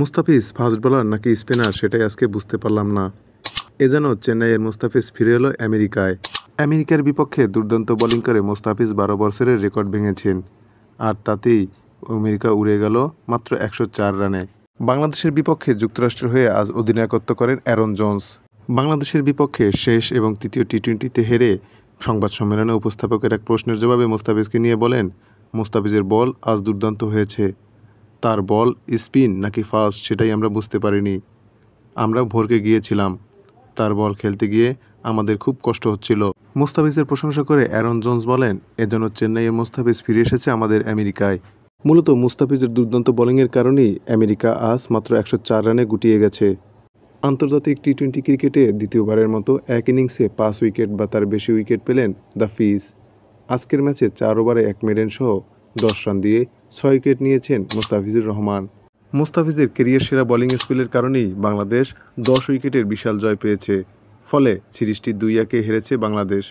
Mustafiz fast bowler নাকি spinner সেটাই আজকে বুঝতে পারলাম না এ যেন চেন্নাইয়ের মুস্তাফিজ ফিরে এলো আমেরিকায় আমেরিকার বিপক্ষে দুর্দান্ত বোলিং করে মুস্তাফিজ বারো বছরের রেকর্ড ভেঙেছেন আর তাতেই আমেরিকা উড়ে গেল মাত্র একশো রানে বাংলাদেশের বিপক্ষে যুক্তরাষ্ট্রের হয়ে আজ অধিনায়কত্ব করেন অ্যারন জোন্স বাংলাদেশের বিপক্ষে শেষ এবং তৃতীয় টি টোয়েন্টিতে হেরে সংবাদ সম্মেলনে উপস্থাপকের এক প্রশ্নের জবাবে মুস্তাফিজকে নিয়ে বলেন মুস্তাফিজের বল আজ দুর্দান্ত হয়েছে তার বল স্পিন নাকি ফাস্ট সেটাই আমরা বুঝতে পারিনি আমরা ভোরকে গিয়েছিলাম তার বল খেলতে গিয়ে আমাদের খুব কষ্ট হচ্ছিল মোস্তাফিজের প্রশংসা করে অ্যারন জোন্স বলেন এজন্য চেন্নাইয়ের মোস্তাফিজ ফিরে এসেছে আমাদের আমেরিকায় মূলত মুস্তাফিজের দুর্দান্ত বোলিংয়ের কারণেই আমেরিকা আজ মাত্র একশো রানে গুটিয়ে গেছে আন্তর্জাতিক টি টোয়েন্টি ক্রিকেটে দ্বিতীয়বারের মতো এক ইনিংসে পাঁচ উইকেট বা তার বেশি উইকেট পেলেন দ্য ফিজ আজকের ম্যাচে চার ওভারে এক মেডেন সহ দশ রান দিয়ে ছয় উইকেট নিয়েছেন মোস্তাফিজুর রহমান মোস্তাফিজের কেরিয়ার সেরা বোলিং স্কুলের কারণেই বাংলাদেশ দশ উইকেটের বিশাল জয় পেয়েছে ফলে সিরিজটি দুই একে হেরেছে বাংলাদেশ